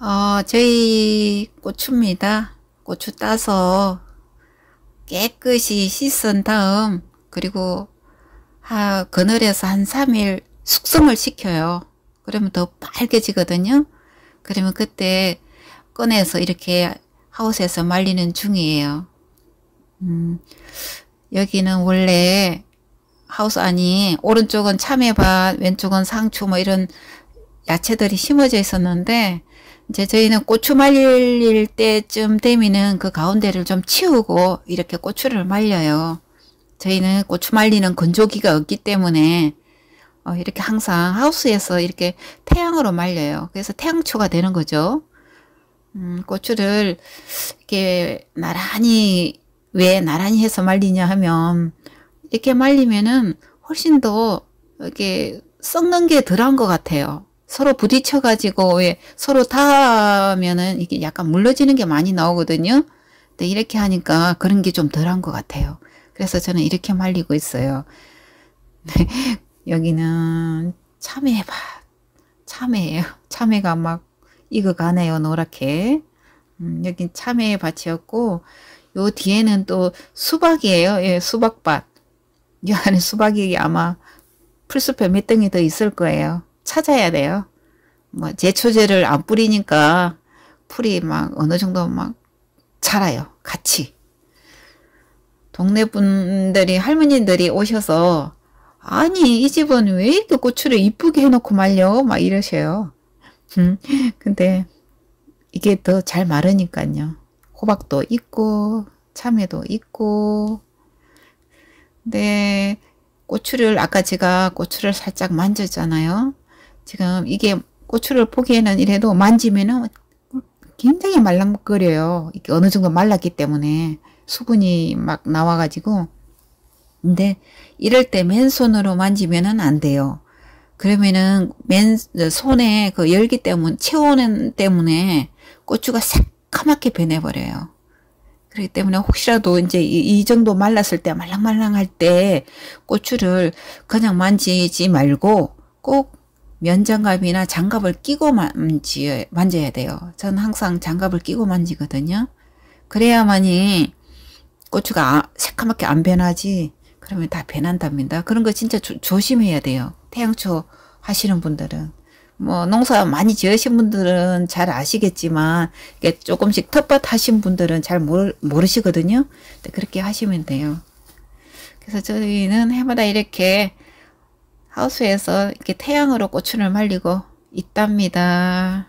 어, 저희 고추입니다. 고추 따서 깨끗이 씻은 다음 그리고 아, 그늘에서 한 3일 숙성을 시켜요. 그러면 더 빨개지거든요. 그러면 그때 꺼내서 이렇게 하우스에서 말리는 중이에요. 음, 여기는 원래 하우스 안이 오른쪽은 참외밭, 왼쪽은 상추 뭐 이런 야채들이 심어져 있었는데 이제 저희는 고추 말릴 때쯤 되면은 그 가운데를 좀 치우고 이렇게 고추를 말려요. 저희는 고추 말리는 건조기가 없기 때문에 어, 이렇게 항상 하우스에서 이렇게 태양으로 말려요. 그래서 태양초가 되는 거죠. 음, 고추를 이렇게 나란히 왜 나란히 해서 말리냐 하면 이렇게 말리면은 훨씬 더 이렇게 썩는 게 덜한 것 같아요. 서로 부딪혀가지고 왜 예, 서로 타면은 이게 약간 물러지는 게 많이 나오거든요. 근데 이렇게 하니까 그런 게 좀 덜한 것 같아요. 그래서 저는 이렇게 말리고 있어요. 네, 여기는 참외밭. 참외예요. 참외가 막 익어가네요. 노랗게. 음, 여긴 참외 밭이었고 요 뒤에는 또 수박이에요. 예, 수박밭. 이 안에 수박이 아마 풀숲에 몇 덩이 더 있을 거예요. 찾아야 돼요. 뭐 제초제를 안 뿌리니까 풀이 막 어느 정도 막 자라요. 같이. 동네 분들이 할머니들이 오셔서 아니 이 집은 왜 이렇게 고추를 이쁘게 해놓고 말려 막 이러셔요. 음. 근데 이게 더 잘 마르니까요. 호박도 있고 참외도 있고 근데 고추를 아까 제가 고추를 살짝 만졌잖아요. 지금 이게 고추를 보기에는 이래도 만지면은 굉장히 말랑거려요. 이게 어느 정도 말랐기 때문에 수분이 막 나와가지고. 근데 이럴 때 맨손으로 만지면은 안 돼요. 그러면은 맨 손에 그 열기 때문 에 체온 때문에 고추가 새까맣게 변해버려요. 그렇기 때문에 혹시라도 이제 이, 이 정도 말랐을 때 말랑말랑할 때 고추를 그냥 만지지 말고 꼭 면장갑이나 장갑을 끼고 만지, 만져야 돼요. 저는 항상 장갑을 끼고 만지거든요. 그래야만이 고추가 아, 새카맣게 안 변하지 그러면 다 변한답니다. 그런 거 진짜 조, 조심해야 돼요. 태양초 하시는 분들은. 뭐 농사 많이 지으신 분들은 잘 아시겠지만 이게 조금씩 텃밭 하신 분들은 잘 모르, 모르시거든요. 그렇게 하시면 돼요. 그래서 저희는 해마다 이렇게 하우스에서 이렇게 태양으로 고추를 말리고 있답니다.